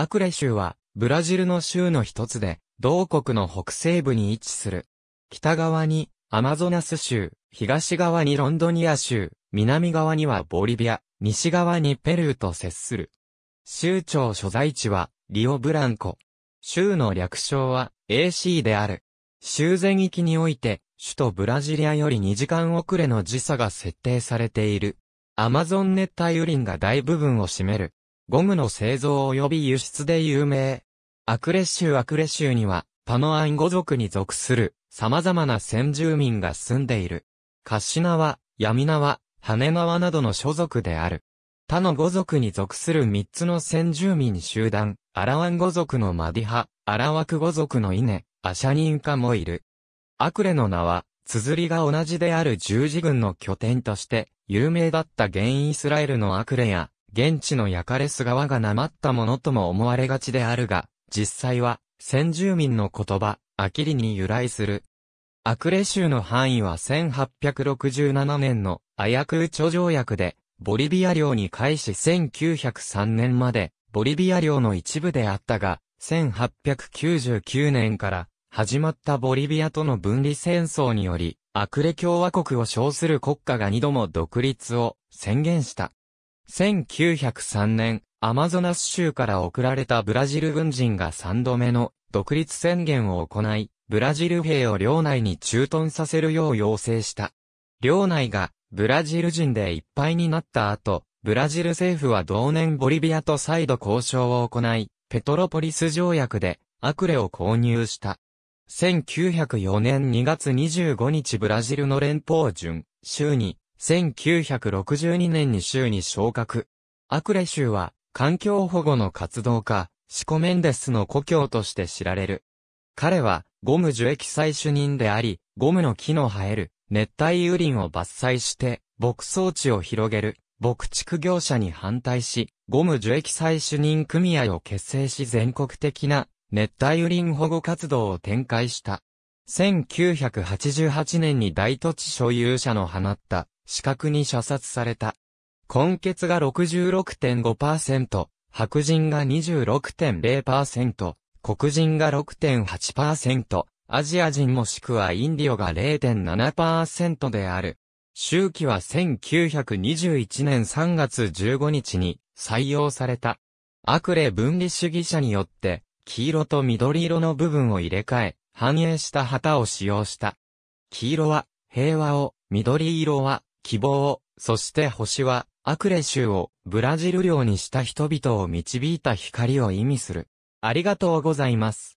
アクレ州は、ブラジルの州の一つで、同国の北西部に位置する。北側に、アマゾナス州、東側にロンドニア州、南側にはボリビア、西側にペルーと接する。州庁所在地は、リオブランコ。州の略称は、AC である。州全域において、首都ブラジリアより2時間遅れの時差が設定されている。アマゾン熱帯雨林が大部分を占める。ゴムの製造及び輸出で有名。アクレ州アクレ州には、パノアン語族に属する、様々な先住民が住んでいる。カシナワ、ヤミナワ、ハネナワなどの所属である。他の語族に属する三つの先住民集団、アラワン語族のマディハ、アラワク語族のイネ、アシャニンカもいる。アクレの名は、綴りが同じである十字軍の拠点として、有名だった現イスラエルのアクレや、現地のヤカレス川がなまったものとも思われがちであるが、実際は、先住民の言葉、アキリに由来する。アクレ州の範囲は1867年のアヤクーチョ条約で、ボリビア領に開始1903年まで、ボリビア領の一部であったが、1899年から始まったボリビアとの分離戦争により、アクレ共和国を称する国家が二度も独立を宣言した。1903年、アマゾナス州から送られたブラジル軍人が3度目の独立宣言を行い、ブラジル兵を領内に駐屯させるよう要請した。領内がブラジル人でいっぱいになった後、ブラジル政府は同年ボリビアと再度交渉を行い、ペトロポリス条約でアクレを購入した。1904年2月25日ブラジルの連邦準、州に1962年に州に昇格。アクレ州は、環境保護の活動家、シコメンデスの故郷として知られる。彼は、ゴム樹液採取人であり、ゴムの木の生える、熱帯雨林を伐採して、牧草地を広げる、牧畜業者に反対し、ゴム樹液採取人組合を結成し全国的な、熱帯雨林保護活動を展開した。1988年に大土地所有者の放った視覚に射殺された。根血が66.5%、白人が26.0%、黒人が6.8%、アジア人もしくはインディオが0.7%である。周期は1921年3月15日に採用された。悪霊分離主義者によって、黄色と緑色の部分を入れ替え、反映した旗を使用した。黄色は平和を、緑色は希望、そして星は、アクレ州をブラジル領にした人々を導いた光を意味する。ありがとうございます。